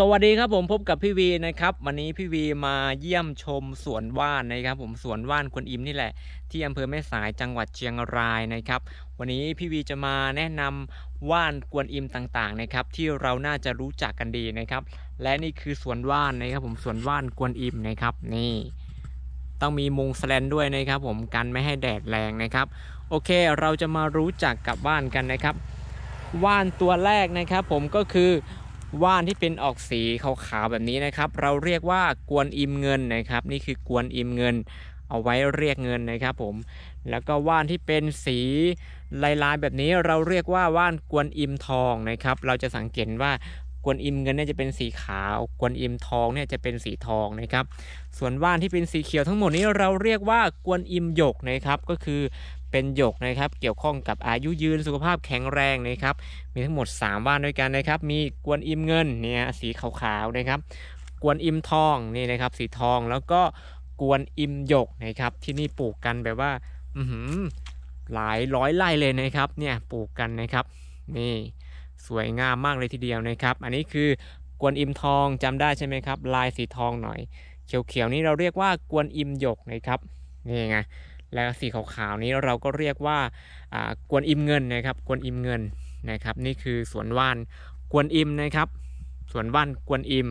สวัสดีครับผมพบกับพี่วีนะครับ วันนี้พี่วีมาเยี่ยมชมสวนว่านนะครับผมสวนว่านคุณอิมนี่แหละ ที่อำเภอแม่สายจังหวัดเชียงรายนะครับวันนี้พี่วีจะมาแนะนำว่านกวนอิมต่างๆนะครับที่เราน่าจะรู้จักกันดีนะครับและนี่คือสวนว่านนะครับผมสวนว่านกวนอิมนะครับนี่ ต้องมีมุงแสลนด้วยนะครับผมกันไม่ให้แดดแรงนะครับโอเคเราจะมารู้จักกับว่านกันนะครับว่านตัวแรกนะครับผมก็คือว่านที่เป็นออกสีขาวๆแบบนี้นะครับ เราเรียกว่ากวนอิมเงินนะครับ นี่คือกวนอิมเงิน เอาไว้เรียกเงินนะครับผมแล้วก็ว่านที่เป็นสี ลายลายแบบนี้เราเรียกว่าว่านกวนอิมทองนะครับ เราจะสังเกตว่ากวนอิมเงินเนี่ยจะเป็นสีขาว กวนอิมทองเนี่ยจะเป็นสีทองนะครับส่วนว่านที่เป็นสีเขียวทั้งหมดนี้เราเรียกว่ากวนอิมหยกนะครับก็คือเป็นหยกนะครับ เกี่ยวข้องกับอายุยืนสุขภาพแข็งแรงนะครับ มีทั้งหมด3ว่านด้วยกันนะครับมีกวนอิมเงินเนี่ยสีขาวๆนะครับ กวนอิมทองนี่นะครับ สีทองแล้วก็กวนอิมหยกนะครับ ที่นี่ปลูกกันแบบว่าอืหลายร้อยไร่เลยนะครับ เนี่ยปลูกกันนะครับนี่สวยงามมากเลยทีเดียวนะครับ อันนี้คือกวนอิมทองจำได้ใช่ไหมครับ ลายสีทองหน่อยเขียวๆนี้เราเรียกว่ากวนอิมหยกนะครับนี่ไงแล้วสีขาวๆนี้เราก็เรียกว่ากวนอิมเงินนะครับ กวนอิมเงินนะครับ นี่คือสวนว่านกวนอิมนะครับสวนว่านกวนอิม